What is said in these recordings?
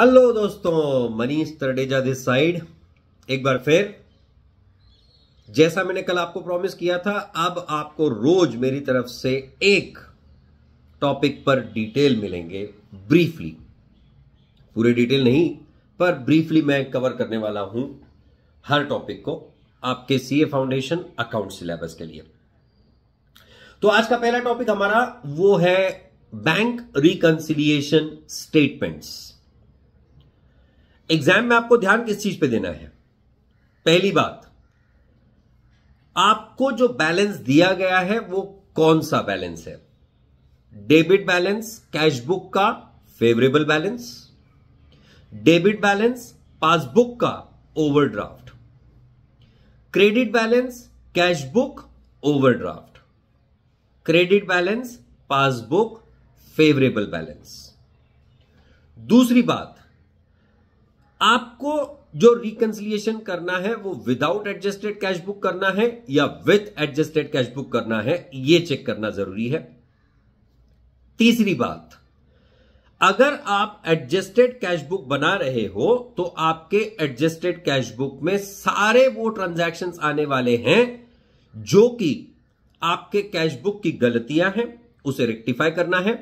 hello दोस्तों Manish तरडेजा this side एक बार फिर जैसा मैंने कल आपको प्रॉमिस किया था अब आपको रोज मेरी तरफ से एक टॉपिक पर डिटेल मिलेंगे ब्रीफली पूरे डिटेल नहीं पर ब्रीफली मैं कवर करने वाला हूं हर टॉपिक को आपके सीए फाउंडेशन अकाउंट सिलेबस के लिए तो आज का पहला टॉपिक हमारा वो है बैंक रिकंसिलिएशन स्टेटमेंट्स एग्जाम में आपको ध्यान किस चीज पे देना है पहली बात आपको जो बैलेंस दिया गया है वो कौन सा बैलेंस है डेबिट बैलेंस कैशबुक का favourable balance debit balance passbook का overdraft credit balance cashbook overdraft credit balance passbook favourable balance दूसरी बात आपको जो रिकंसिलियेशन करना है वो विदाउट एडजस्टेड कैश बुक करना है या विथ एडजस्टेड कैश बुक करना है ये चेक करना जरूरी है तीसरी बात अगर आप एडजस्टेड कैश बुक बना रहे हो तो आपके एडजस्टेड कैश बुक में सारे वो ट्रांजैक्शंस आने वाले हैं जो कि आपके कैश बुक की गलतियां हैं उसे रेक्टिफाई करना है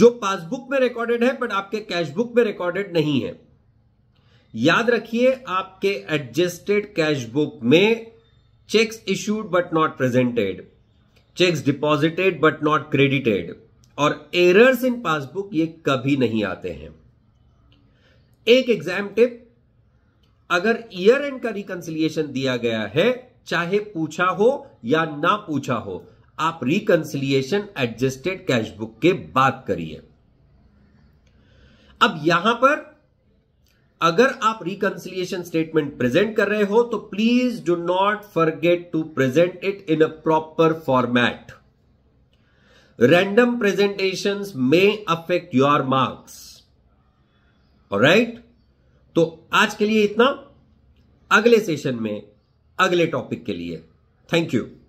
जो पासबुक में रिकॉर्डेड है बट आपके कैश बुक में रिकॉर्डेड नहीं है याद रखिए आपके एडजस्टेड कैश बुक में cheques issued but not presented cheques deposited but not credited और एरर्स इन पासबुक ये कभी नहीं आते हैं एक एग्जाम टिप अगर ईयर एंड का रिकंसिलियेशन दिया गया है चाहे पूछा हो या ना पूछा हो आप रिकंसिलियेशन एडजस्टेड कैश बुक के बात करिए अब यहां पर अगर आप रिकंसिलियेशन स्टेटमेंट प्रेजेंट कर रहे हो तो please do not forget to present it in a proper format random presentation में अफेक्ट योर मार्क्स राइट तो आज के लिए इतना अगले सेशन में अगले टॉपिक के लिए थैंक यू